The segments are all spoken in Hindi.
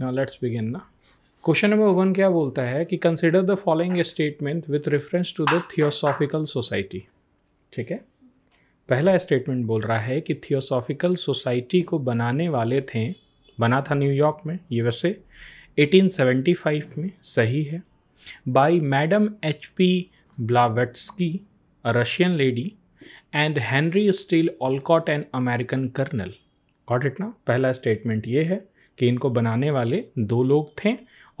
ना लेट्स बिगिन ना क्वेश्चन नंबर वन क्या बोलता है कि consider the following statement with reference to the theosophical society ठीक है पहला स्टेटमेंट बोल रहा है कि थियोसॉफिकल सोसाइटी को बनाने वाले थे बना था न्यूयॉर्क में ये वैसे 1875 में सही है by madam H P Blavatsky Russian lady and Henry Steel Olcott and American colonel got it ना पहला स्टेटमेंट ये है कि इनको बनाने वाले दो लोग थे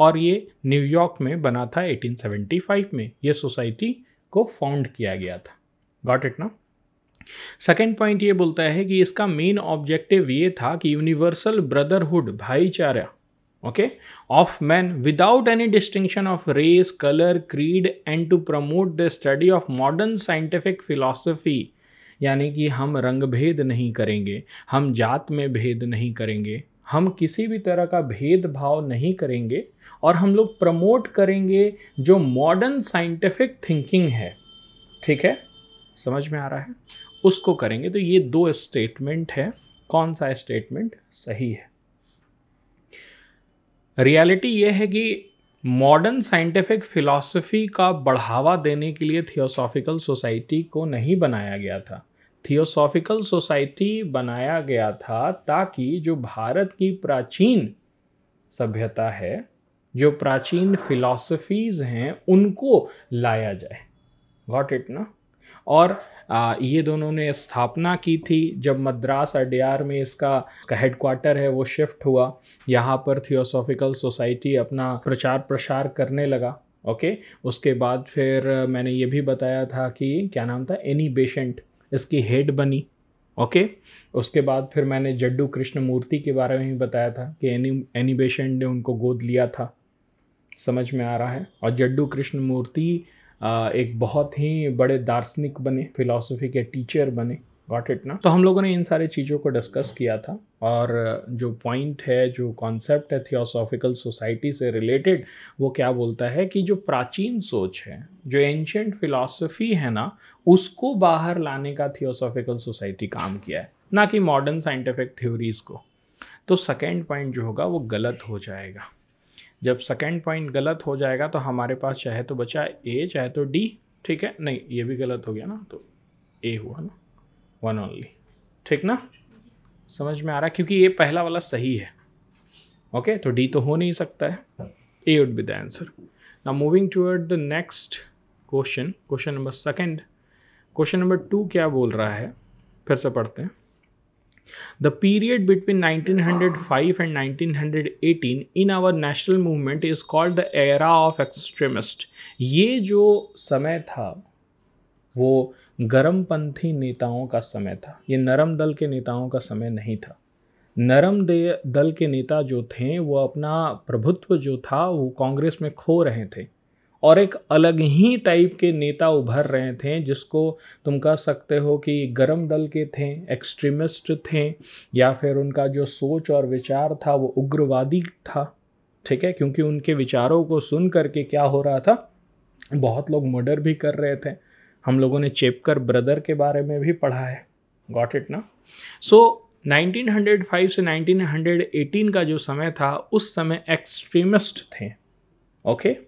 और ये न्यूयॉर्क में बना था 1875 में ये सोसाइटी को फाउंड किया गया था गॉट इट ना सेकेंड पॉइंट ये बोलता है कि इसका मेन ऑब्जेक्टिव ये था कि यूनिवर्सल ब्रदरहुड भाईचारा okay of man without any distinction of race colour creed and to promote the study of modern scientific philosophy यानी कि हम रंग भेद नहीं करेंगे हम जात में भेद नहीं करेंगे हम किसी भी तरह का भेदभाव नहीं करेंगे और हम लोग प्रमोट करेंगे जो मॉडर्न साइंटिफिक थिंकिंग है ठीक है समझ में आ रहा है उसको करेंगे तो ये दो स्टेटमेंट है कौन सा स्टेटमेंट सही है रियलिटी ये है कि मॉडर्न साइंटिफिक फिलॉसफी का बढ़ावा देने के लिए थियोसॉफिकल सोसाइटी को नहीं बनाया गया था थियोसॉफिकल सोसाइटी बनाया गया था ताकि जो भारत की प्राचीन सभ्यता है जो प्राचीन फिलॉसफीज हैं उनको लाया जाए गॉट इट ना और आ, ये दोनों ने स्थापना की थी जब मद्रास अडयार में इसका हेडक्वार्टर है वो शिफ्ट हुआ यहाँ पर थियोसॉफिकल सोसाइटी अपना प्रचार प्रसार करने लगा ओके उसके बाद फिर मैंने ये भी बताया था कि क्या नाम था एनी बेशेंट इसकी हेड बनी ओके उसके बाद फिर मैंने जड्डू कृष्ण मूर्ति के बारे में भी बताया था कि एनी एनिबेशन ने उनको गोद लिया था समझ में आ रहा है और जड्डू कृष्ण मूर्ति एक बहुत ही बड़े दार्शनिक बने फिलॉसफी के टीचर बने गॉट इट ना तो हम लोगों ने इन सारे चीज़ों को डिस्कस किया था और जो पॉइंट है जो कॉन्सेप्ट है थियोसॉफिकल सोसाइटी से रिलेटेड वो क्या बोलता है कि जो प्राचीन सोच है जो एंशंट फिलॉसफी है ना उसको बाहर लाने का थियोसॉफिकल सोसाइटी काम किया है ना कि मॉडर्न साइंटिफिक थ्योरीज़ को तो सेकेंड पॉइंट जो होगा वो गलत हो जाएगा जब सेकेंड पॉइंट गलत हो जाएगा तो हमारे पास चाहे तो बचा ए चाहे तो डी ठीक है नहीं ये भी गलत हो गया ना तो ए हुआ ना वन ओनली ठीक ना समझ में आ रहा है क्योंकि ये पहला वाला सही है ओके तो डी तो हो नहीं सकता है A would be the answer ना moving toward the next question question number second question number two क्या बोल रहा है फिर से पढ़ते हैं the period between 1905 and 1918 in our national movement is called the era of extremist ये जो समय था वो गर्मपंथी नेताओं का समय था ये नरम दल के नेताओं का समय नहीं था नरम दे दल के नेता जो थे वो अपना प्रभुत्व जो था वो कांग्रेस में खो रहे थे और एक अलग ही टाइप के नेता उभर रहे थे जिसको तुम कह सकते हो कि गर्म दल के थे एक्सट्रीमिस्ट थे या फिर उनका जो सोच और विचार था वो उग्रवादी था ठीक है क्योंकि उनके विचारों को सुन करके क्या हो रहा था बहुत लोग मर्डर भी कर रहे थे हम लोगों ने चेपकर ब्रदर के बारे में भी पढ़ा है गॉट इट ना सो 1905 से 1918 का जो समय था उस समय एक्सट्रीमिस्ट थे ओके okay?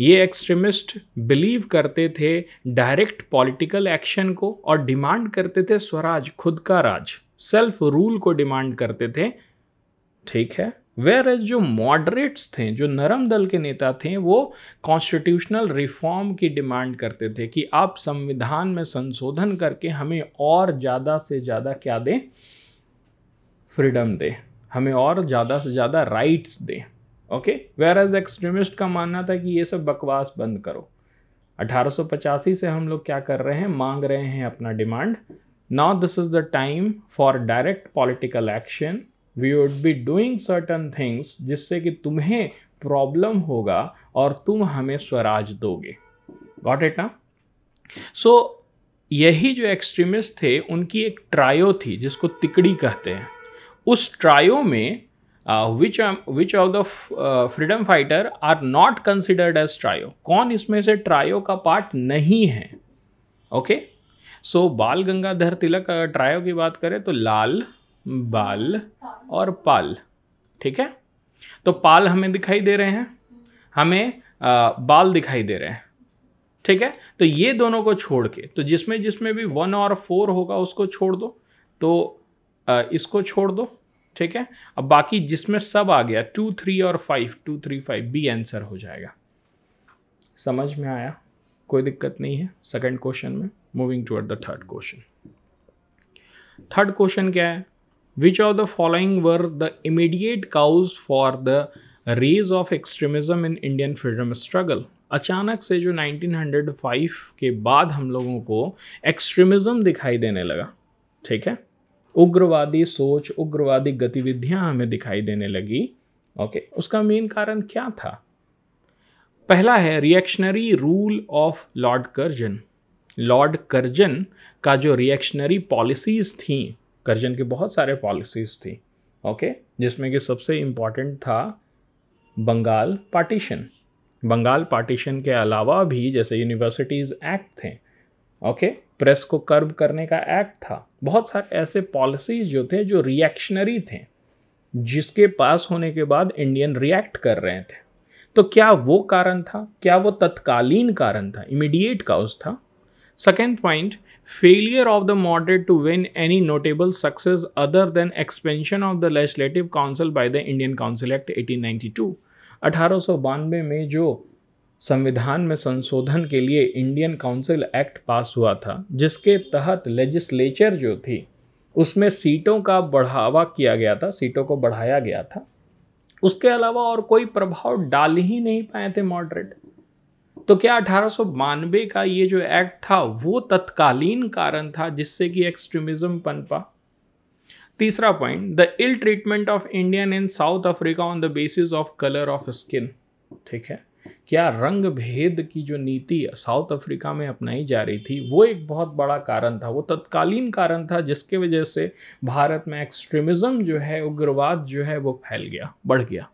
ये एक्सट्रीमिस्ट बिलीव करते थे डायरेक्ट पॉलिटिकल एक्शन को और डिमांड करते थे स्वराज खुद का राज सेल्फ रूल को डिमांड करते थे ठीक है वेयर एज जो मॉडरेट्स थे जो नरम दल के नेता थे वो कॉन्स्टिट्यूशनल रिफॉर्म की डिमांड करते थे कि आप संविधान में संशोधन करके हमें और ज़्यादा से ज़्यादा क्या दें फ्रीडम दें हमें और ज़्यादा से ज़्यादा राइट्स दें ओके वेयर एज एक्सट्रीमिस्ट का मानना था कि ये सब बकवास बंद करो अठारह से हम लोग क्या कर रहे हैं मांग रहे हैं अपना demand now this is the time for direct political action we would be doing certain things जिससे कि तुम्हें प्रॉब्लम होगा और तुम हमें स्वराज दोगे गॉट इट ना सो यही जो एक्सट्रीमिस्ट थे उनकी एक ट्रायो थी जिसको तिकड़ी कहते हैं उस ट्रायो में which which of the freedom fighter are not considered as trio कौन इसमें से ट्रायो का पार्ट नहीं है ओके okay? सो so, बाल गंगाधर तिलक अगर uh, ट्रायो की बात करें तो लाल बाल और पाल ठीक है तो पाल हमें दिखाई दे रहे हैं हमें आ, बाल दिखाई दे रहे हैं ठीक है तो ये दोनों को छोड़ के तो जिसमें जिसमें भी वन और फोर होगा उसको छोड़ दो तो आ, इसको छोड़ दो ठीक है अब बाकी जिसमें सब आ गया टू थ्री और five two three five B answer हो जाएगा समझ में आया कोई दिक्कत नहीं है सेकंड क्वेश्चन में moving toward the third question third question क्या है Which of the following were the immediate cause for the raise of extremism in Indian freedom struggle अचानक से जो 1905 के बाद हम लोगों को एक्सट्रीमिज़म दिखाई देने लगा ठीक है उग्रवादी सोच उग्रवादी गतिविधियां हमें दिखाई देने लगी ओके उसका मेन कारण क्या था पहला है reactionary rule of lord Curzon lord Curzon का जो रिएक्शनरी पॉलिसीज थी कर्जन के बहुत सारे पॉलिसीज़ थी ओके जिसमें कि सबसे इम्पॉर्टेंट था बंगाल पार्टीशन बंगाल पार्टीशन के अलावा भी जैसे यूनिवर्सिटीज़ एक्ट थे ओके प्रेस को कर्ब करने का एक्ट था बहुत सारे ऐसे पॉलिसीज़ जो थे जो रिएक्शनरी थे जिसके पास होने के बाद इंडियन रिएक्ट कर रहे थे तो क्या वो कारण था क्या वो तत्कालीन कारण था इमीडिएट काउज था Second point, failure of the moderate to win any notable success other than expansion of the Legislative Council by the Indian Council Act 1892. अठारह में जो संविधान में संशोधन के लिए इंडियन काउंसिल एक्ट पास हुआ था जिसके तहत लेजिस्लेचर जो थी उसमें सीटों का बढ़ावा किया गया था सीटों को बढ़ाया गया था उसके अलावा और कोई प्रभाव डाल ही नहीं पाए थे मॉडरेट तो क्या अठारह का ये जो एक्ट था वो तत्कालीन कारण था जिससे कि एक्सट्रीमिज्म पनपा तीसरा point the ill treatment of Indian in South Africa on the basis of colour of skin ठीक है क्या रंग भेद की जो नीति साउथ अफ्रीका में अपनाई जा रही थी वो एक बहुत बड़ा कारण था वो तत्कालीन कारण था जिसके वजह से भारत में एक्सट्रीमिज़्म जो है उग्रवाद जो है वो फैल गया बढ़ गया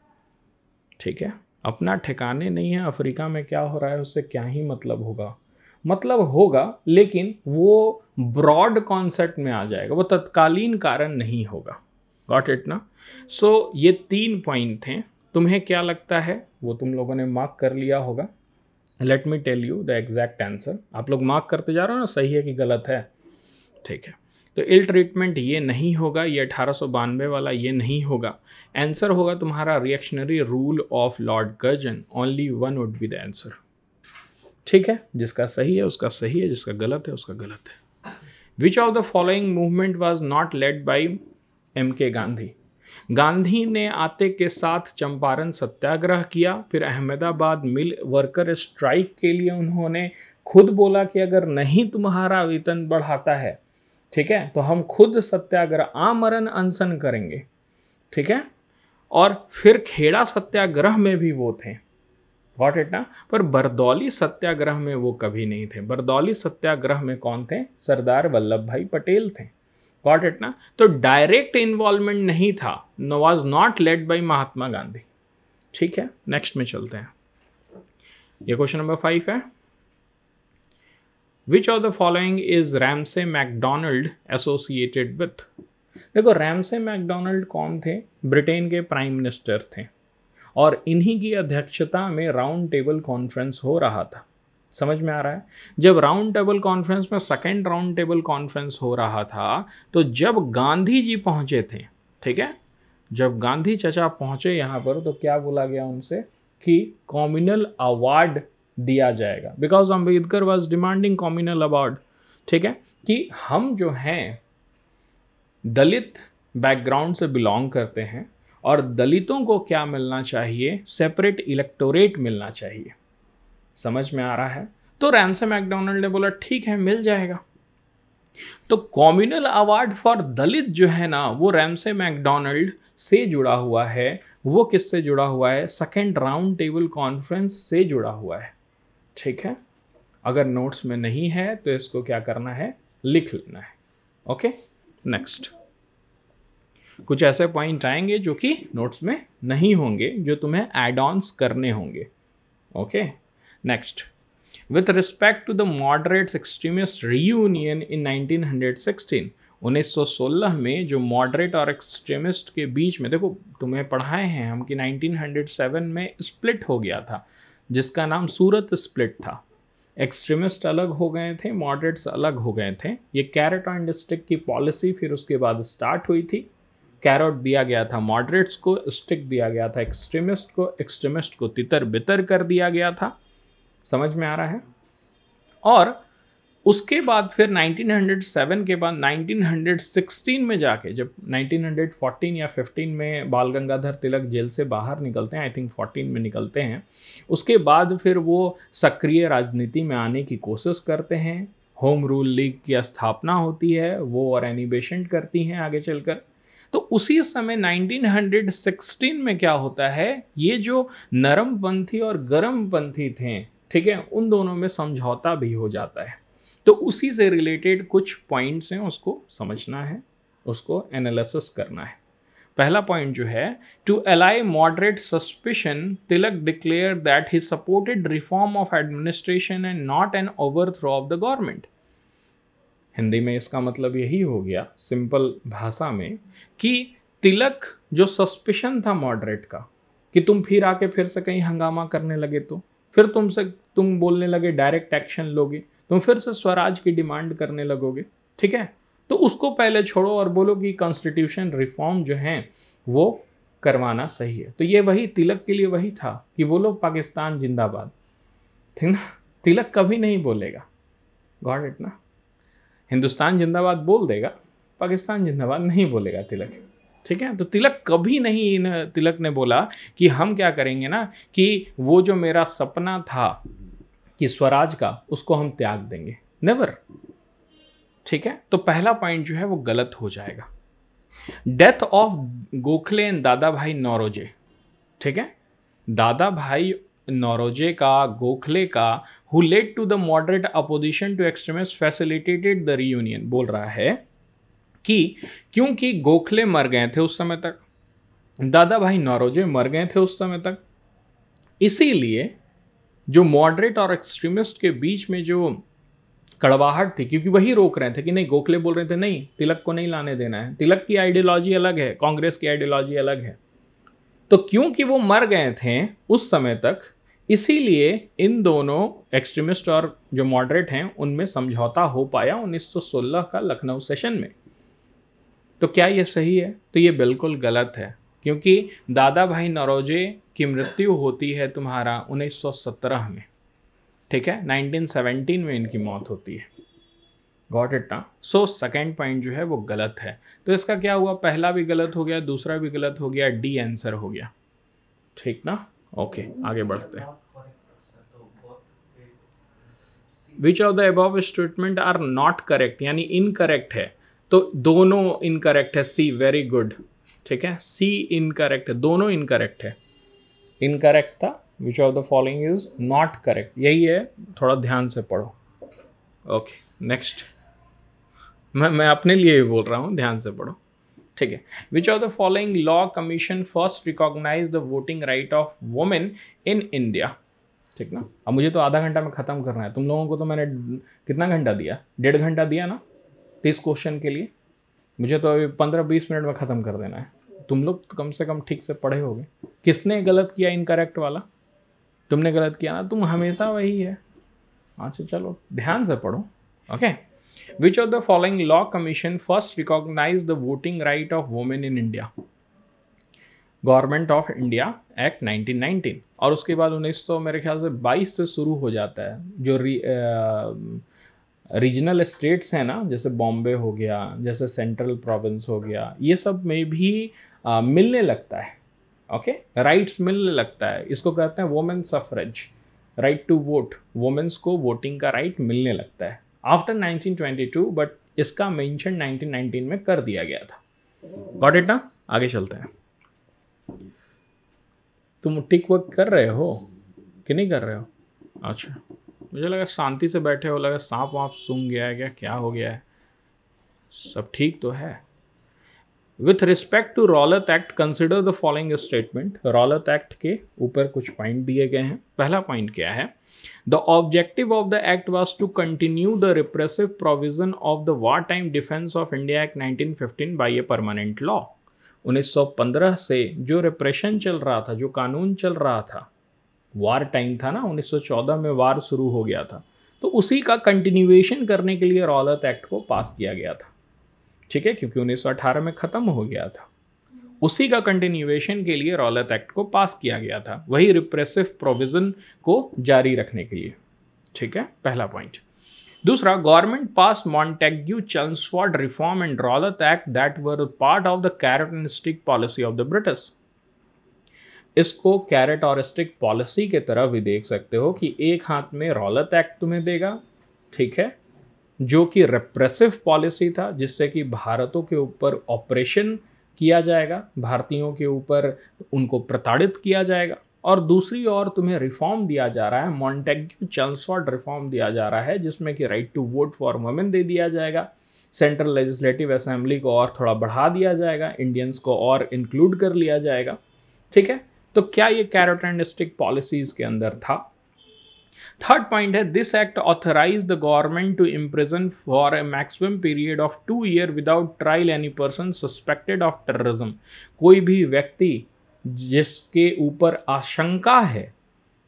ठीक है अपना ठिकाने नहीं है अफ्रीका में क्या हो रहा है उससे क्या ही मतलब होगा मतलब होगा लेकिन वो ब्रॉड कॉन्सेप्ट में आ जाएगा वो तत्कालीन कारण नहीं होगा गॉट इट ना सो ये तीन पॉइंट थे तुम्हें क्या लगता है वो तुम लोगों ने मार्क कर लिया होगा let me tell you the exact answer आप लोग मार्क करते जा रहे हो ना सही है कि गलत है ठीक है तो इल ट्रीटमेंट ये नहीं होगा ये अठारह वाला ये नहीं होगा आंसर होगा तुम्हारा reactionary rule of lord Curzon only one would be the answer ठीक है जिसका सही है उसका सही है जिसका गलत है उसका गलत है which of the following movement was not led by M K Gandhi Gandhi ने आते के साथ चंपारण सत्याग्रह किया फिर अहमदाबाद मिल वर्कर स्ट्राइक के लिए उन्होंने खुद बोला कि अगर नहीं तुम्हारा वेतन बढ़ाता है ठीक है तो हम खुद सत्याग्रह आमरण अनशन करेंगे ठीक है और फिर खेड़ा सत्याग्रह में भी वो थे गॉट इट ना पर बरदौली सत्याग्रह में वो कभी नहीं थे बरदौली सत्याग्रह में कौन थे सरदार वल्लभ भाई पटेल थे गॉट इट ना तो डायरेक्ट इन्वॉल्वमेंट नहीं था no was not led by Mahatma Gandhi ठीक है नेक्स्ट में चलते हैं ये क्वेश्चन नंबर फाइव है which of the following is Ramsay MacDonald associated with देखो रैमसे मैकडोनल्ड कौन थे ब्रिटेन के प्राइम मिनिस्टर थे और इन्हीं की अध्यक्षता में राउंड टेबल कॉन्फ्रेंस हो रहा था समझ में आ रहा है जब राउंड टेबल कॉन्फ्रेंस में सेकेंड राउंड टेबल कॉन्फ्रेंस हो रहा था तो जब गांधी जी पहुंचे थे ठीक है जब गांधी चचा पहुंचे यहाँ पर तो क्या बोला गया उनसे कि कॉम्युनल अवार्ड दिया जाएगा because Ambedkar was demanding communal award ठीक है कि हम जो हैं दलित बैकग्राउंड से बिलोंग करते हैं और दलितों को क्या मिलना चाहिए सेपरेट इलेक्टोरेट मिलना चाहिए समझ में आ रहा है तो रैमसे मैकडोनल्ड ने बोला ठीक है मिल जाएगा तो कॉम्यूनल अवार्ड फॉर दलित जो है ना वो रैमसे मैकडोनल्ड से जुड़ा हुआ है वो किससे जुड़ा हुआ है सेकेंड राउंड टेबल कॉन्फ्रेंस से जुड़ा हुआ है ठीक है अगर नोट्स में नहीं है तो इसको क्या करना है लिख लेना है ओके नेक्स्ट कुछ ऐसे पॉइंट आएंगे जो कि नोट्स में नहीं होंगे जो तुम्हें एड ऑन्स करने होंगे okay next with respect to the moderate extremist reunion in 1916 1916 में जो मॉडरेट और एक्सट्रीमिस्ट के बीच में देखो तुम्हें पढ़ाए हैं हम कि 1907 में स्प्लिट हो गया था जिसका नाम सूरत स्प्लिट था एक्सट्रीमिस्ट अलग हो गए थे मॉडरेट्स अलग हो गए थे ये कैरेट ऑन स्टिक की पॉलिसी फिर उसके बाद स्टार्ट हुई थी कैरोट दिया गया था मॉडरेट्स को स्टिक दिया गया था एक्सट्रीमिस्ट को एक्सट्रीमिस्ट को तितर बितर कर दिया गया था समझ में आ रहा है और उसके बाद फिर 1907 के बाद 1916 में जाके जब 1914 या 15 में बाल गंगाधर तिलक जेल से बाहर निकलते हैं आई थिंक 14 में निकलते हैं उसके बाद फिर वो सक्रिय राजनीति में आने की कोशिश करते हैं होम रूल लीग की स्थापना होती है वो और एनिबेशन करती हैं आगे चलकर तो उसी समय 1916 में क्या होता है ये जो नरम पंथी और गर्म पंथी थे ठीक है उन दोनों में समझौता भी हो जाता है तो उसी से रिलेटेड कुछ पॉइंट्स हैं उसको समझना है उसको एनालिसिस करना है पहला पॉइंट जो है to allay moderate suspicion Tilak declare that he supported reform of administration and not an overthrow of the government Hindi में इसका मतलब यही हो गया सिंपल भाषा में कि तिलक जो सस्पिशन था मॉडरेट का कि तुम फिर आके फिर से कहीं हंगामा करने लगे तो फिर तुमसे तुम बोलने लगे डायरेक्ट एक्शन लोगे तुम फिर से स्वराज की डिमांड करने लगोगे ठीक है तो उसको पहले छोड़ो और बोलो कि कॉन्स्टिट्यूशन रिफॉर्म जो हैं वो करवाना सही है तो ये वही तिलक के लिए वही था कि बोलो पाकिस्तान जिंदाबाद ठीक ना तिलक कभी नहीं बोलेगा गॉड इट ना हिंदुस्तान जिंदाबाद बोल देगा पाकिस्तान जिंदाबाद नहीं बोलेगा तिलक ठीक है तो तिलक कभी नहीं न, तिलक ने बोला कि हम क्या करेंगे ना कि वो जो मेरा सपना था कि स्वराज का उसको हम त्याग देंगे नेवर ठीक है तो पहला पॉइंट जो है वो गलत हो जाएगा डेथ ऑफ गोखले एंड दादा भाई नौरोजे ठीक है दादा भाई नौरोजे का गोखले का who led to the moderate opposition to extremist facilitated the reunion बोल रहा है कि क्योंकि गोखले मर गए थे उस समय तक दादा भाई नौरोजे मर गए थे उस समय तक इसीलिए जो मॉडरेट और एक्सट्रीमिस्ट के बीच में जो कड़वाहट थी क्योंकि वही रोक रहे थे कि नहीं गोखले बोल रहे थे नहीं तिलक को नहीं लाने देना है तिलक की आइडियोलॉजी अलग है कांग्रेस की आइडियोलॉजी अलग है तो क्योंकि वो मर गए थे उस समय तक इसीलिए इन दोनों एक्सट्रीमिस्ट और जो मॉडरेट हैं उनमें समझौता हो पाया 1916 का लखनऊ सेशन में तो क्या ये सही है तो ये बिल्कुल गलत है क्योंकि दादा भाई नरोजे की मृत्यु होती है तुम्हारा 1917 में ठीक है 1917 में इनकी मौत होती है गॉट इट ना सो सेकेंड पॉइंट जो है वो गलत है तो इसका क्या हुआ पहला भी गलत हो गया दूसरा भी गलत हो गया डी आंसर हो गया ठीक ना ओके okay, आगे बढ़ते हैं which of the above statement are not correct यानी इनकरेक्ट है तो दोनों इनकरेक्ट है सी वेरी गुड ठीक है सी इनकरेक्ट है दोनों इनकरेक्ट है इनकरेक्ट था which of the following is not correct यही है थोड़ा ध्यान से पढ़ो ओके नेक्स्ट मैं मैं अपने लिए ही बोल रहा हूँ ध्यान से पढ़ो ठीक है which of the following law commission first recognise the voting right of women in India ठीक ना अब मुझे तो आधा घंटा में ख़त्म करना है तुम लोगों को तो मैंने कितना घंटा दिया डेढ़ घंटा दिया ना तीस क्वेश्चन के लिए मुझे तो अभी पंद्रह बीस मिनट में ख़त्म कर देना है तुम लोग तो कम से कम ठीक से पढ़े होगे किसने गलत किया इनकरेक्ट वाला तुमने गलत किया ना तुम हमेशा वही है अच्छा चलो ध्यान से पढ़ो okay which of the following law commission first recognise the voting right of women in India government of India act 1919 और उसके बाद 1900 मेरे ख्याल से 22 से शुरू हो जाता है जो री, आ, रीजनल स्टेट्स हैं ना जैसे बॉम्बे हो गया जैसे सेंट्रल प्रोविंस हो गया ये सब में भी आ, मिलने लगता है ओके राइट्स मिलने लगता है इसको कहते हैं women suffrage right to vote womens को वोटिंग का राइट मिलने लगता है आफ्टर 1922 बट इसका मेंशन 1919 में कर दिया गया था गॉट इट ना आगे चलते हैं तुम टिक वर्क कर रहे हो कि नहीं कर रहे हो अच्छा मुझे लगा शांति से बैठे हो लगा सांप वाप सूंघ गया है क्या क्या हो गया है सब ठीक तो है with respect to Rowlatt act consider the following statement Rowlatt act के ऊपर कुछ पॉइंट दिए गए हैं पहला पॉइंट क्या है the objective of the act was to continue the repressive provision of the war time defence of India act nineteen fifteen by a permanent law उन्नीस सौ पंद्रह से जो रिप्रेशन चल रहा था जो कानून चल रहा था वार टाइम था ना 1914 में वार शुरू हो गया था तो उसी का कंटिन्यूएशन करने के लिए रॉलत एक्ट को पास किया गया था ठीक है क्योंकि 1918 में ख़त्म हो गया था उसी का कंटिन्यूएशन के लिए रॉलत एक्ट को पास किया गया था वही रिप्रेसिव प्रोविज़न को जारी रखने के लिए ठीक है पहला पॉइंट दूसरा government pass Montagu Chelmsford reform and Rowlatt act that were part of the carrotnistic policy of the British इसको कैरेट और स्टिक पॉलिसी के तरह भी देख सकते हो कि एक हाथ में रौलत एक्ट तुम्हें देगा ठीक है जो कि रिप्रेसिव पॉलिसी था जिससे कि भारतों के ऊपर ऑपरेशन किया जाएगा भारतीयों के ऊपर उनको प्रताड़ित किया जाएगा और दूसरी ओर तुम्हें रिफॉर्म दिया जा रहा है मॉन्टेग्यू चांसफॉर्ड रिफॉर्म दिया जा रहा है जिसमें कि right to vote for women दे दिया जाएगा सेंट्रल लेजिस्लेटिव असेंबली को और थोड़ा बढ़ा दिया जाएगा इंडियंस को और इंक्लूड कर लिया जाएगा ठीक है तो क्या ये कैरोटेंडिस्टिक पॉलिसीज के अंदर था थर्ड पॉइंट है this act authorise the government to imprison for a maximum period of two year without trial any person suspected of terrorism कोई भी व्यक्ति जिसके ऊपर आशंका है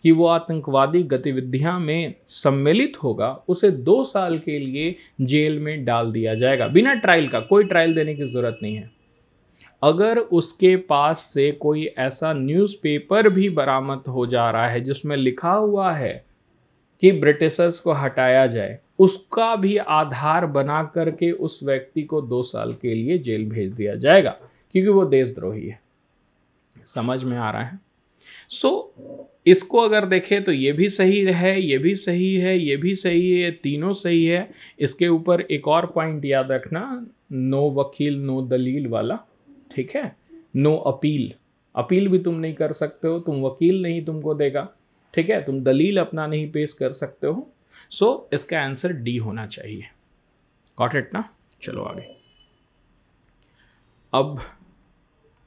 कि वो आतंकवादी गतिविधियां में सम्मिलित होगा उसे दो साल के लिए जेल में डाल दिया जाएगा बिना ट्रायल का कोई ट्रायल देने की ज़रूरत नहीं है अगर उसके पास से कोई ऐसा न्यूज़पेपर भी बरामद हो जा रहा है जिसमें लिखा हुआ है कि ब्रिटिशर्स को हटाया जाए उसका भी आधार बना करके उस व्यक्ति को दो साल के लिए जेल भेज दिया जाएगा क्योंकि वो देशद्रोही है समझ में आ रहा है सो so, इसको अगर देखें तो ये भी सही है ये भी सही है ये भी सही है तीनों सही है इसके ऊपर एक और पॉइंट याद रखना नो वकील नो दलील वाला ठीक है नो अपील अपील भी तुम नहीं कर सकते हो तुम वकील नहीं तुमको देगा ठीक है तुम दलील अपना नहीं पेश कर सकते हो सो so, इसका आंसर डी होना चाहिए कॉट इट ना चलो आगे अब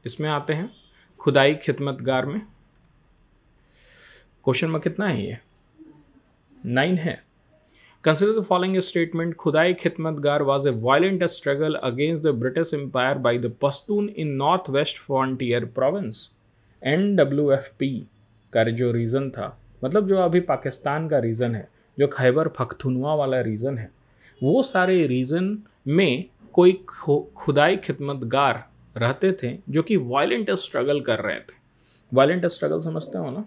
इसमें आते हैं खुदाई खिदमतगार में क्वेश्चन में कितना है ये नाइन है consider the following statement Khudai गार was a violent struggle against the British empire by the Pashtun in North West Frontier Province N W F P का जो रीज़न था मतलब जो अभी पाकिस्तान का रीज़न है जो खैबर पख्तुनवा वाला रीज़न है वो सारे रीज़न में कोई खुदाई गार रहते थे जो कि वायलेंट स्ट्रगल कर रहे थे वायलेंट स्ट्रगल समझते हो ना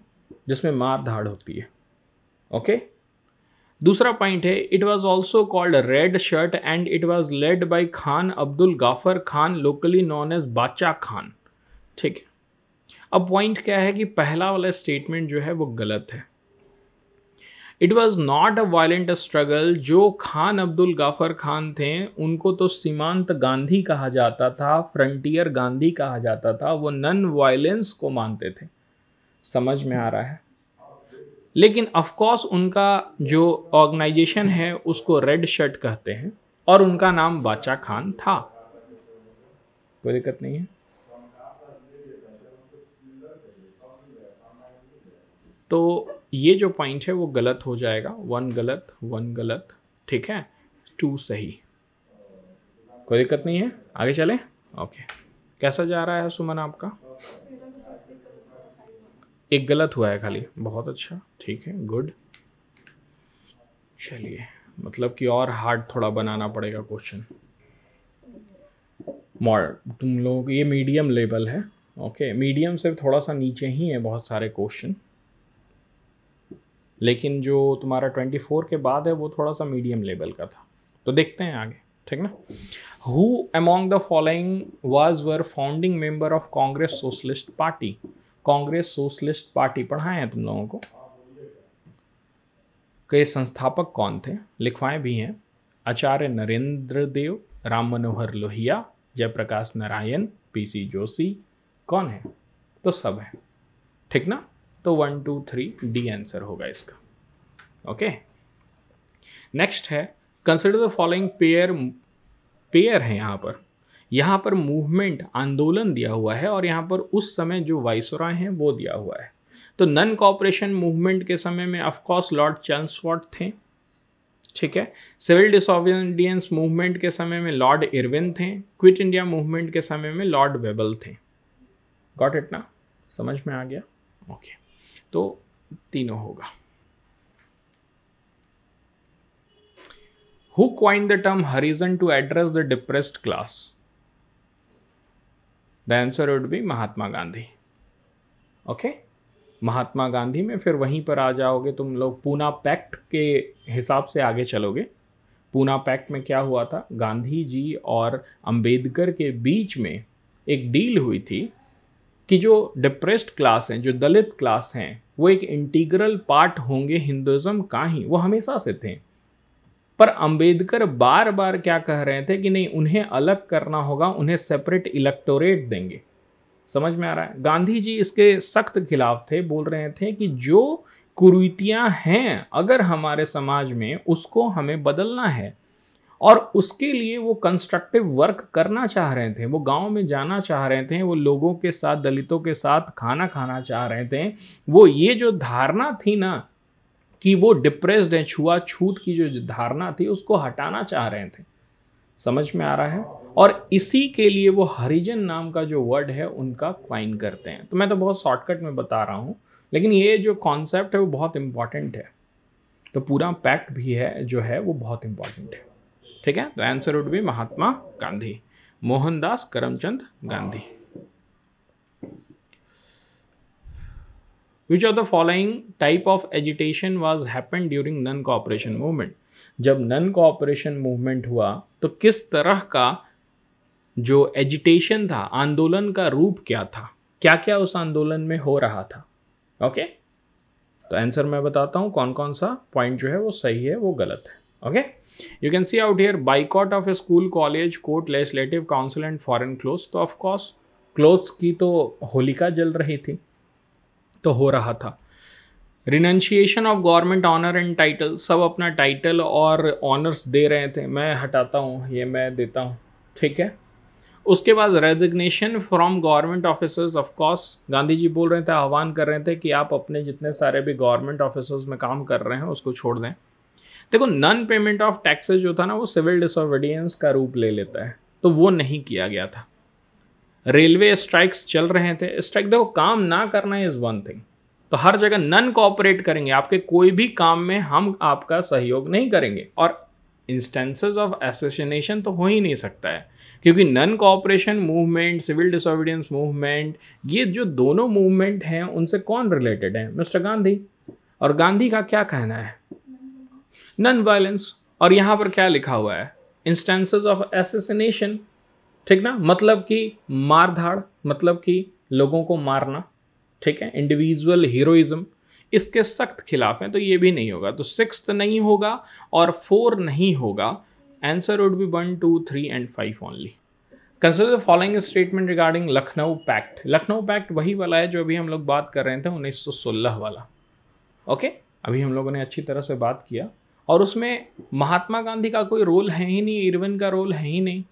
जिसमें मार धाड़ होती है ओके okay? दूसरा पॉइंट है it was also called red shirt and it was led by Khan Abdul Ghaffar Khan locally known as Bacha Khan ठीक है अब पॉइंट क्या है कि पहला वाला स्टेटमेंट जो है वो गलत है it was not a violent struggle जो खान अब्दुल गाफर खान थे उनको तो सीमांत गांधी कहा जाता था फ्रंटियर गांधी कहा जाता था वो नन वायलेंस को मानते थे समझ में आ रहा है लेकिन ऑफकोर्स उनका जो ऑर्गेनाइजेशन है उसको रेड शर्ट कहते हैं और उनका नाम बाचा खान था कोई दिक्कत नहीं है तो ये जो पॉइंट है वो गलत हो जाएगा वन गलत वन गलत ठीक है टू सही कोई दिक्कत नहीं है आगे चले ओके कैसा जा रहा है सुमन आपका एक गलत हुआ है खाली बहुत अच्छा ठीक है गुड चलिए मतलब कि और हार्ड थोड़ा बनाना पड़ेगा क्वेश्चन मॉड तुम लोग ये मीडियम लेवल है ओके मीडियम से थोड़ा सा नीचे ही है बहुत सारे क्वेश्चन लेकिन जो तुम्हारा 24 के बाद है वो थोड़ा सा मीडियम लेवल का था तो देखते हैं आगे ठीक ना who among the following was were founding member of Congress socialist party Congress socialist party पढ़ाए हैं तुम लोगों को कई तो संस्थापक कौन थे लिखवाए भी हैं आचार्य नरेंद्र देव राम मनोहर लोहिया जयप्रकाश नारायण पीसी जोशी कौन है तो सब है ठीक ना तो one two three D answer होगा इसका ओके नेक्स्ट है consider the following pair pair है यहाँ पर यहाँ पर मूवमेंट आंदोलन दिया हुआ है और यहाँ पर उस समय जो वाइसराय हैं वो दिया हुआ है तो नन कॉपरेशन मूवमेंट के समय में ऑफकोर्स लॉर्ड चांसवॉट थे ठीक है सिविल डिसोबीडियंस मूवमेंट के समय में लॉर्ड इरविन थे क्विट इंडिया मूवमेंट के समय में लॉर्ड वेबल थे गॉट इट ना समझ में आ गया ओके okay. तो तीनों होगा who coin the term Harijan to address the depressed class the answer would be Mahatma Gandhi okay Mahatma Gandhi में फिर वहीं पर आ जाओगे तुम लोग पूना पैक्ट के हिसाब से आगे चलोगे पूना पैक्ट में क्या हुआ था गांधी जी और अंबेडकर के बीच में एक डील हुई थी कि जो डिप्रेस्ड क्लास हैं जो दलित क्लास हैं वो एक इंटीग्रल पार्ट होंगे हिंदुज़म का ही वो हमेशा से थे पर अंबेडकर बार बार क्या कह रहे थे कि नहीं उन्हें अलग करना होगा उन्हें सेपरेट इलेक्टोरेट देंगे समझ में आ रहा है गांधी जी इसके सख्त खिलाफ थे बोल रहे थे कि जो कुरीतियाँ हैं अगर हमारे समाज में उसको हमें बदलना है और उसके लिए वो कंस्ट्रक्टिव वर्क करना चाह रहे थे वो गांव में जाना चाह रहे थे वो लोगों के साथ दलितों के साथ खाना खाना चाह रहे थे वो ये जो धारणा थी ना कि वो डिप्रेस्ड हैं छूत की जो धारणा थी उसको हटाना चाह रहे थे समझ में आ रहा है और इसी के लिए वो हरिजन नाम का जो वर्ड है उनका क्वाइन करते हैं तो मैं तो बहुत शॉर्टकट में बता रहा हूँ लेकिन ये जो कॉन्सेप्ट है वो बहुत इम्पॉर्टेंट है तो पूरा पैक्ट भी है जो है वो बहुत इम्पॉर्टेंट है ठीक है तो आंसर वुड भी Mahatma Gandhi Mohandas Karamchand Gandhi which are the following type of agitation was happen during non cooperation movement जब नन कॉपरेशन मूवमेंट हुआ तो किस तरह का जो एजिटेशन था आंदोलन का रूप क्या था क्या क्या उस आंदोलन में हो रहा था ओके तो आंसर मैं बताता हूँ कौन कौन सा पॉइंट जो है वो सही है वो गलत है okay you can see out here boycott of a school college court legislative council and foreign clothes तो ऑफकोर्स क्लोथ की तो होलिका जल रही थी तो हो रहा था renunciation of government honour and title सब अपना टाइटल और ऑनर्स दे रहे थे मैं हटाता हूँ ये मैं देता हूँ ठीक है उसके बाद resignation from government officers of course Gandhi ji बोल रहे थे आह्वान कर रहे थे कि आप अपने जितने सारे भी गवर्नमेंट ऑफिसर्स में काम कर रहे हैं उसको छोड़ दें देखो नॉन पेमेंट ऑफ टैक्सेस जो था ना वो सिविल डिसऑबिडियंस का रूप ले लेता है तो वो नहीं किया गया था रेलवे स्ट्राइक्स चल रहे थे स्ट्राइक देखो काम ना करना इज़ वन थिंग तो हर जगह नन कोऑपरेट करेंगे आपके कोई भी काम में हम आपका सहयोग नहीं करेंगे और इंस्टेंसेज ऑफ एसोसिएशन तो हो ही नहीं सकता है क्योंकि non cooperation movement civil disobedience movement ये जो दोनों मूवमेंट हैं उनसे कौन रिलेटेड है मिस्टर गांधी और गांधी का क्या कहना है नन वायलेंस और यहाँ पर क्या लिखा हुआ है इंस्टेंसेज ऑफ एसोसिनेशन ठीक ना मतलब कि मार धाड़ मतलब कि लोगों को मारना ठीक है इंडिविजुअल हीरोइज्म इसके सख्त खिलाफ हैं तो ये भी नहीं होगा तो सिक्स नहीं होगा और फोर नहीं होगा answer would be one two three and five only consider the following statement regarding Lucknow pact Lucknow pact वही वाला है जो अभी हम लोग बात कर रहे थे सोलह वाला ओके okay? अभी हम लोगों ने अच्छी तरह से बात किया और उसमें महात्मा गांधी का कोई रोल है ही नहीं इरविन का रोल है ही नहीं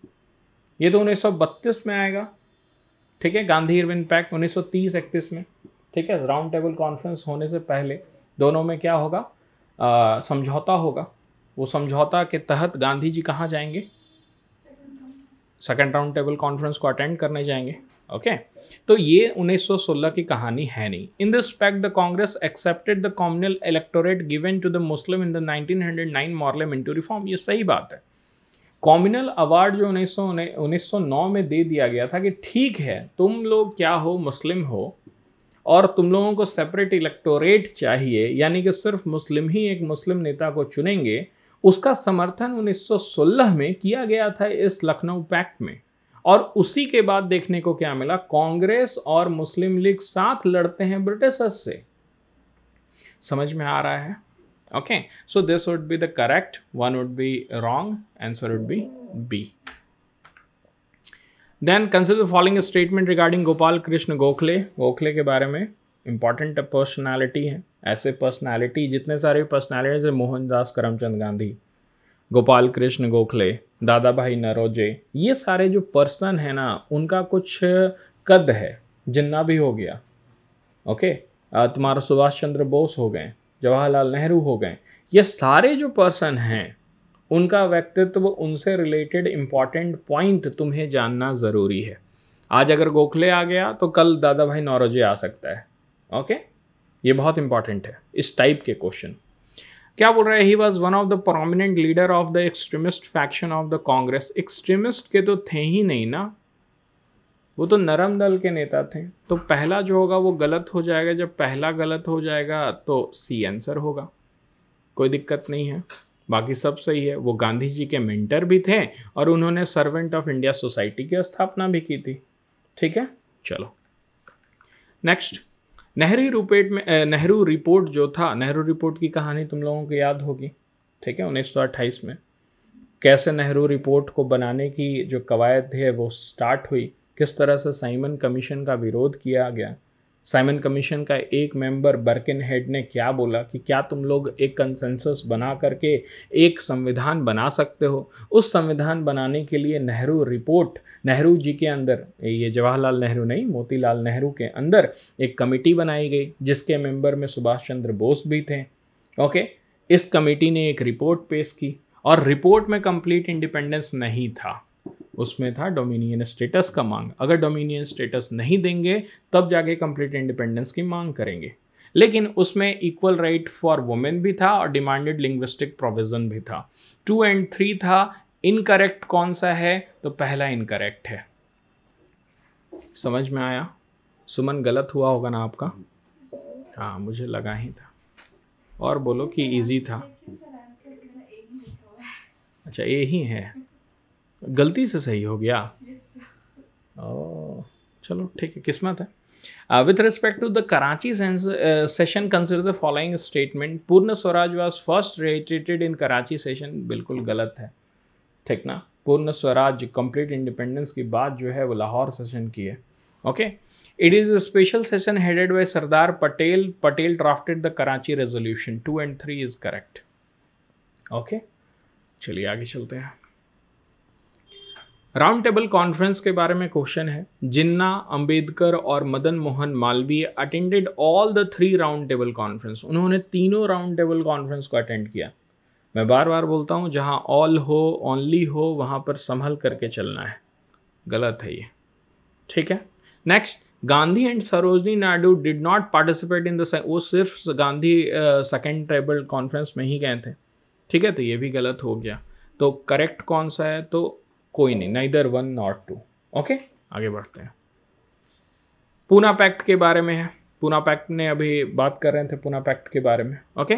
ये तो उन्नीस में आएगा ठीक है गांधी इरविन पैक्ट 1930 इकतीस में ठीक है राउंड टेबल कॉन्फ्रेंस होने से पहले दोनों में क्या होगा समझौता होगा वो समझौता के तहत गांधी जी कहाँ जाएंगे सेकेंड राउंड टेबल कॉन्फ्रेंस को अटेंड करने जाएंगे ओके तो ये 1916 की कहानी है नहीं in this pact the Congress accepted the communal electorate given to the Muslim in the 1909 Morley Minto reform ये सही बात है कॉम्युनल अवार्ड जो उन्नीस सौ उन्नीस में दे दिया गया था कि ठीक है तुम लोग क्या हो मुस्लिम हो और तुम लोगों को सेपरेट इलेक्टोरेट चाहिए यानी कि सिर्फ मुस्लिम ही एक मुस्लिम नेता को चुनेंगे उसका समर्थन 1916 में किया गया था इस लखनऊ पैक्ट में और उसी के बाद देखने को क्या मिला कांग्रेस और मुस्लिम लीग साथ लड़ते हैं ब्रिटिशर्स से समझ में आ रहा है okay so this would be the correct one would be wrong answer would be b then consider the following statement regarding gopal krishna gokhale gokhale के बारे में important personality hai aise personality jitne sare personalities hai mohandas karamchand gandhi Gopal Krishna Gokhale Dadabhai नरोजे ये सारे जो पर्सन है ना उनका कुछ कद है जिन्ना भी हो गया ओके तुम्हारा सुभाष चंद्र बोस हो गए जवाहरलाल नेहरू हो गए ये सारे जो पर्सन हैं उनका व्यक्तित्व उनसे रिलेटेड इम्पॉर्टेंट पॉइंट तुम्हें जानना ज़रूरी है आज अगर गोखले आ गया तो कल दादा भाई नौरोजे आ सकता है ओके ये बहुत इंपॉर्टेंट है इस टाइप के क्वेश्चन क्या बोल रहे he was one of the prominent leader of the extremist faction of the Congress extremist के तो थे ही नहीं ना वो तो नरम दल के नेता थे तो पहला जो होगा वो गलत हो जाएगा जब पहला गलत हो जाएगा तो सी आंसर होगा कोई दिक्कत नहीं है बाकी सब सही है वो गांधी जी के मेंटर भी थे और उन्होंने सर्वेंट ऑफ इंडिया सोसाइटी की स्थापना भी की थी ठीक है चलो नेक्स्ट नेहरू रिपोर्ट में नेहरू रिपोर्ट जो था नेहरू रिपोर्ट की कहानी तुम लोगों को याद होगी ठीक है उन्नीस में कैसे नेहरू रिपोर्ट को बनाने की जो कवायद है वो स्टार्ट हुई किस तरह से साइमन कमीशन का विरोध किया गया साइमन कमीशन का एक मेंबर बर्किन हेड ने क्या बोला कि क्या तुम लोग एक कंसेंसस बना करके एक संविधान बना सकते हो उस संविधान बनाने के लिए नेहरू रिपोर्ट नेहरू जी के अंदर ये जवाहरलाल नेहरू नहीं मोतीलाल नेहरू के अंदर एक कमेटी बनाई गई जिसके मेंबर में सुभाष चंद्र बोस भी थे ओके इस कमेटी ने एक रिपोर्ट पेश की और रिपोर्ट में कंप्लीट इंडिपेंडेंस नहीं था उसमें था डोमिनियन स्टेटस का मांग अगर डोमिनियन स्टेटस नहीं देंगे तब जाके कंप्लीट इंडिपेंडेंस की मांग करेंगे लेकिन उसमें इक्वल राइट फॉर वुमेन भी था और डिमांडेड लिंग्विस्टिक प्रोविज़न भी था टू एंड थ्री था इनकरेक्ट कौन सा है तो पहला इनकरेक्ट है समझ में आया सुमन गलत हुआ होगा ना आपका हाँ मुझे लगा ही था और बोलो कि इजी था अच्छा ए ही है गलती से सही हो गया ओ, चलो ठीक है किस्मत है with respect to the Karachi session consider the following statement Purna Swaraj was first reiterated in Karachi session बिल्कुल गलत है ठीक ना पूर्ण स्वराज कंप्लीट इंडिपेंडेंस की बात जो है वो लाहौर सेशन की है okay it is a special session headed by Sardar Patel Patel drafted the Karachi resolution two and three is correct okay चलिए आगे चलते हैं राउंड टेबल कॉन्फ्रेंस के बारे में क्वेश्चन है जिन्ना अंबेडकर और Madan Mohan Malviya attended all the three round table conference उन्होंने तीनों राउंड टेबल कॉन्फ्रेंस को अटेंड किया मैं बार बार बोलता हूँ जहाँ ऑल हो ओनली हो वहाँ पर संभल करके चलना है गलत है ये ठीक है next Gandhi and Sarojini Naidu did not participate in the वो सिर्फ गांधी सेकेंड टेबल कॉन्फ्रेंस में ही गए थे ठीक है तो ये भी गलत हो गया तो करेक्ट कौन सा है तो कोई नहीं ना इधर वन नॉट टू ओके आगे बढ़ते हैं पूना पैक्ट के बारे में है पूना पैक्ट ने अभी बात कर रहे थे पूना पैक्ट के बारे में okay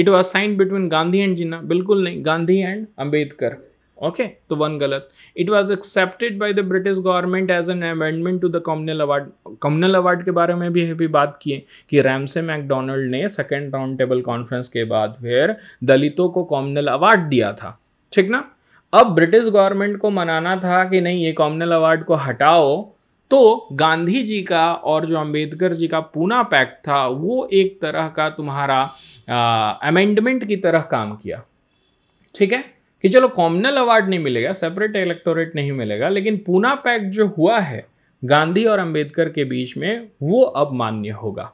it was sign between Gandhi and Jinnah बिल्कुल नहीं गांधी एंड अम्बेडकर ओके तो वन गलत it was accepted by the British government as an amendment to the communal award communal award के बारे में भी अभी बात किए कि रैमसे मैकडोनल्ड ने सेकेंड राउंड टेबल कॉन्फ्रेंस के बाद फिर दलितों को कम्युनल अवार्ड दिया था ठीक ना अब ब्रिटिश गवर्नमेंट को मनाना था कि नहीं ये कॉमनल अवार्ड को हटाओ तो गांधी जी का और जो अंबेडकर जी का पूना पैक्ट था वो एक तरह का तुम्हारा अमेंडमेंट की तरह काम किया ठीक है कि चलो कॉमनल अवार्ड नहीं मिलेगा सेपरेट इलेक्टोरेट नहीं मिलेगा लेकिन पूना पैक्ट जो हुआ है गांधी और अंबेडकर के बीच में वो अब मान्य होगा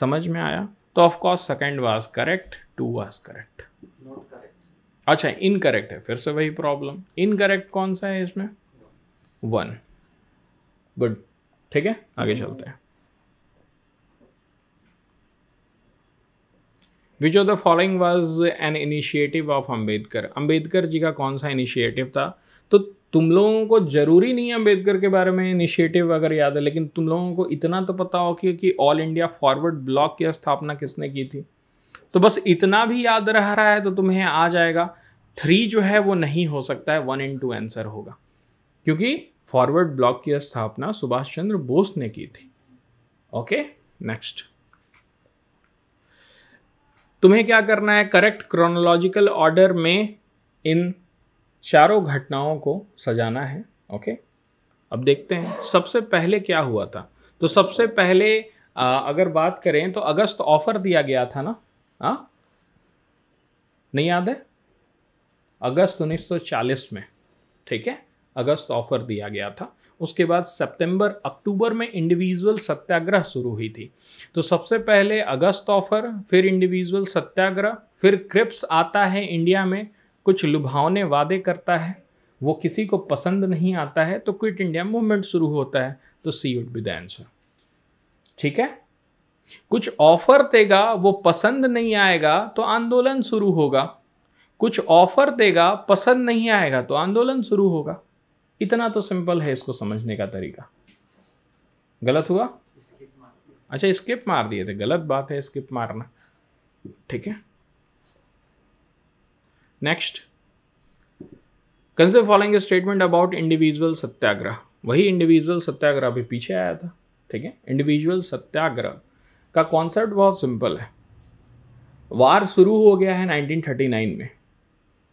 समझ में आया तो of course second was correct two was correct अच्छा इनकरेक्ट है फिर से वही प्रॉब्लम इनकरेक्ट कौन सा है इसमें वन गुड ठीक है आगे चलते हैं which of the following was an initiative of Ambedkar Ambedkar ji का कौन सा इनिशिएटिव था तो तुम लोगों को जरूरी नहीं है अम्बेडकर के बारे में इनिशिएटिव अगर याद है लेकिन तुम लोगों को इतना तो पता हो कि ऑल इंडिया फॉरवर्ड ब्लॉक की स्थापना किसने की थी तो बस इतना भी याद रह रहा है तो तुम्हें आ जाएगा थ्री जो है वो नहीं हो सकता है वन इन टू आंसर होगा क्योंकि फॉरवर्ड ब्लॉक की स्थापना सुभाष चंद्र बोस ने की थी ओके नेक्स्ट तुम्हें क्या करना है करेक्ट क्रोनोलॉजिकल ऑर्डर में इन चारों घटनाओं को सजाना है ओके okay? अब देखते हैं सबसे पहले क्या हुआ था तो सबसे पहले आ, अगर बात करें तो अगस्त ऑफर दिया गया था ना हाँ नहीं याद है अगस्त 1940 में ठीक है अगस्त ऑफर दिया गया था उसके बाद सितंबर अक्टूबर में इंडिविजुअल सत्याग्रह शुरू हुई थी तो सबसे पहले अगस्त ऑफर फिर इंडिविजुअल सत्याग्रह फिर क्रिप्स आता है इंडिया में कुछ लुभावने वादे करता है वो किसी को पसंद नहीं आता है तो क्विट इंडिया मूवमेंट शुरू होता है तो C would be the answer ठीक है कुछ ऑफर देगा वो पसंद नहीं आएगा तो आंदोलन शुरू होगा कुछ ऑफर देगा पसंद नहीं आएगा तो आंदोलन शुरू होगा इतना तो सिंपल है इसको समझने का तरीका गलत हुआ अच्छा स्किप मार दिए थे गलत बात है स्किप मारना ठीक है next consider following statement about individual satyagraha वही इंडिविजुअल सत्याग्रह भी पीछे आया था ठीक है इंडिविजुअल सत्याग्रह का कॉन्सेप्ट बहुत सिंपल है वार शुरू हो गया है 1939 में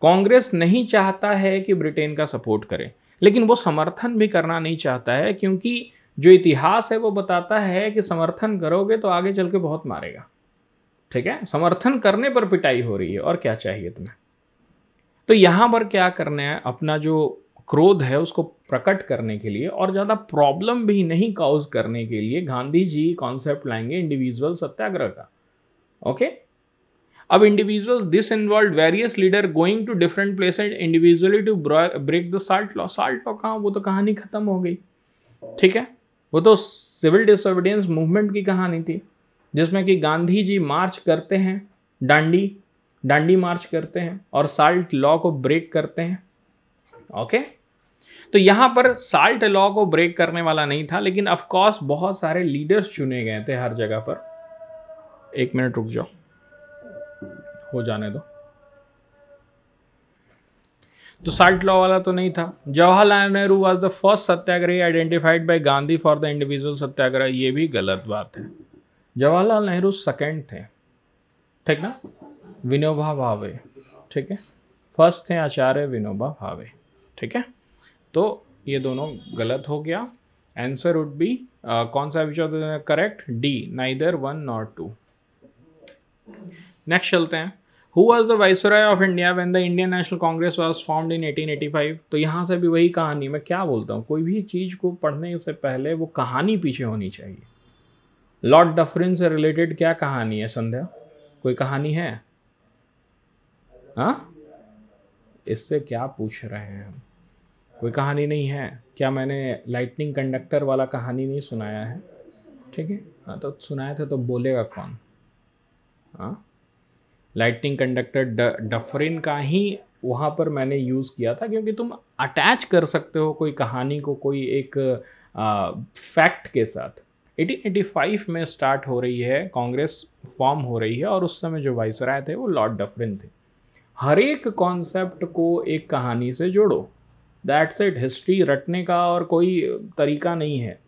कांग्रेस नहीं चाहता है कि ब्रिटेन का सपोर्ट करे लेकिन वो समर्थन भी करना नहीं चाहता है क्योंकि जो इतिहास है वो बताता है कि समर्थन करोगे तो आगे चल के बहुत मारेगा ठीक है समर्थन करने पर पिटाई हो रही है और क्या चाहिए तुम्हें तो यहाँ पर क्या करना है अपना जो क्रोध है उसको प्रकट करने के लिए और ज़्यादा प्रॉब्लम भी नहीं काउज करने के लिए गांधी जी कॉन्सेप्ट लाएंगे इंडिविजुअल सत्याग्रह का ओके अब individuals this involve various leader going to different place and individually to break the salt law salt law कहाँ वो तो कहानी खत्म हो गई ठीक है वो तो सिविल डिसोबिडियंस मूवमेंट की कहानी थी जिसमें कि गांधी जी मार्च करते हैं डांडी डांडी मार्च करते हैं और साल्ट लॉ को ब्रेक करते हैं ओके okay? तो यहाँ पर साल्ट लॉ को ब्रेक करने वाला नहीं था लेकिन अफकोर्स बहुत सारे लीडर्स चुने गए थे हर जगह पर एक मिनट रुक जाओ हो जाने दो तो साल्ट लॉ वाला तो नहीं था Jawaharlal Nehru was the first satyagrahi identified by Gandhi for the individual satyagraha ये भी गलत बात है जवाहरलाल नेहरू सेकेंड थे ठीक ना विनोबा भावे ठीक है फर्स्ट थे आचार्य विनोबा भावे ठीक है तो ये दोनों गलत हो गया आंसर वुड बी कौन सा which of correct D neither one not two next चलते हैं who was the viceroy of India when the Indian National Congress was form in five तो यहाँ से भी वही कहानी मैं क्या बोलता हूँ कोई भी चीज़ को पढ़ने से पहले वो कहानी पीछे होनी चाहिए लॉर्ड डफरिन से रिलेटेड क्या कहानी है संध्या कोई कहानी है हा? इससे क्या पूछ रहे हैं हम कोई कहानी नहीं है क्या मैंने लाइटनिंग कंडक्टर वाला कहानी नहीं सुनाया है ठीक है हाँ तो सुनाया था तो बोलेगा कौन हाँ लाइटनिंग कंडक्टर डफरिन का ही वहाँ पर मैंने यूज़ किया था क्योंकि तुम अटैच कर सकते हो कोई कहानी को कोई एक फैक्ट के साथ 1885 में स्टार्ट हो रही है कांग्रेस फॉर्म हो रही है और उस समय जो वाइसराय थे वो लॉर्ड डफरिन थे हर एक कॉन्सेप्ट को एक कहानी से जोड़ो दैट्स इट हिस्ट्री रटने का और कोई तरीका नहीं है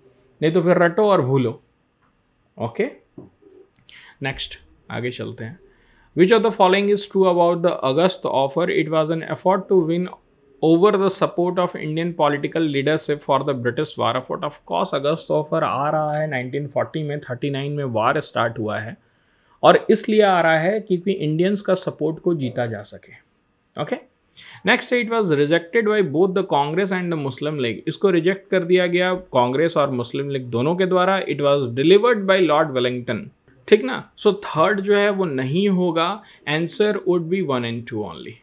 नहीं तो फिर रटो और भूलो ओके नेक्स्ट आगे चलते हैं which of the following is true about the August offer it was an effort to win over the support of Indian political leadership for the British war of Of course, August offer आ रहा है 1940 में 39 में वार स्टार्ट हुआ है और इसलिए आ रहा है क्योंकि इंडियंस का सपोर्ट को जीता जा सके okay okay? Next it was rejected by both the Congress and the Muslim League इसको रिजेक्ट कर दिया गया कांग्रेस और मुस्लिम लीग दोनों के द्वारा it was delivered by Lord Wellington ठीक ना सो so, थर्ड जो है वो नहीं होगा answer would be one and two only